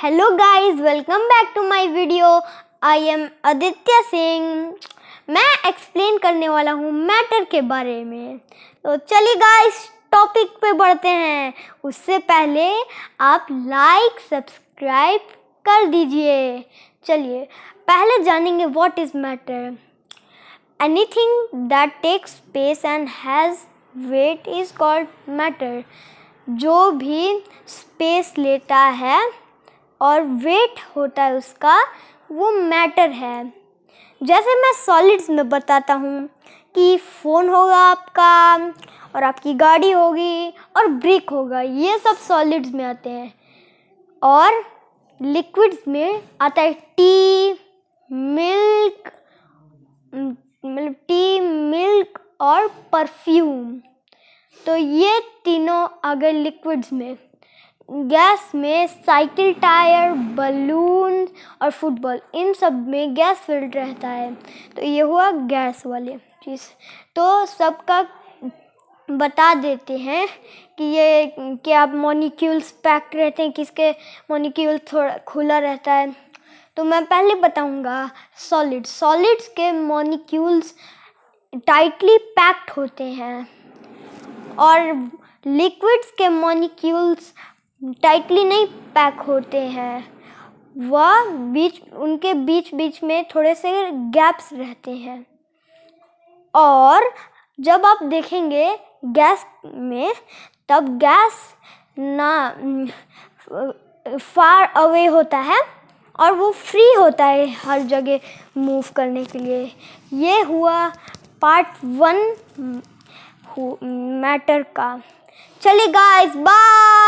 hello guys welcome back to my video I am Aditya Singh मैं explain करने वाला हूँ मैटर के बारे में तो चलिए गाइस टॉपिक पे बढ़ते हैं उससे पहले आप लाइक सब्सक्राइब कर दीजिए चलिए पहले जानेंगे what is matter anything that takes space and has weight is called matter जो भी स्पेस लेता है और वेट होता है उसका वो मैटर है जैसे मैं सॉलिड्स में बताता हूँ कि फ़ोन होगा आपका और आपकी गाड़ी होगी और ब्रिक होगा ये सब सॉलिड्स में आते हैं और लिक्विड्स में आता है टी मिल्क मतलब टी मिल्क और परफ्यूम तो ये तीनों अगर लिक्विड्स में गैस में साइकिल टायर बलून और फुटबॉल इन सब में गैस फिल्ड रहता है तो ये हुआ गैस वाले चीज़ तो सबका बता देते हैं कि ये कि आप मोनिक्यूल्स पैक रहते हैं किसके मोनिक्यूल थोड़ा खुला रहता है तो मैं पहले बताऊंगा सॉलिड सॉलिड्स के मोनिक्यूल्स टाइटली पैक्ड होते हैं और लिक्विड्स के मोनिक्यूल्स टाइटली नहीं पैक होते हैं वह बीच उनके बीच बीच में थोड़े से गैप्स रहते हैं और जब आप देखेंगे गैस में तब गैस ना फार अवे होता है और वो फ्री होता है हर जगह मूव करने के लिए ये हुआ पार्ट वन मैटर का चलिए गाइस बाय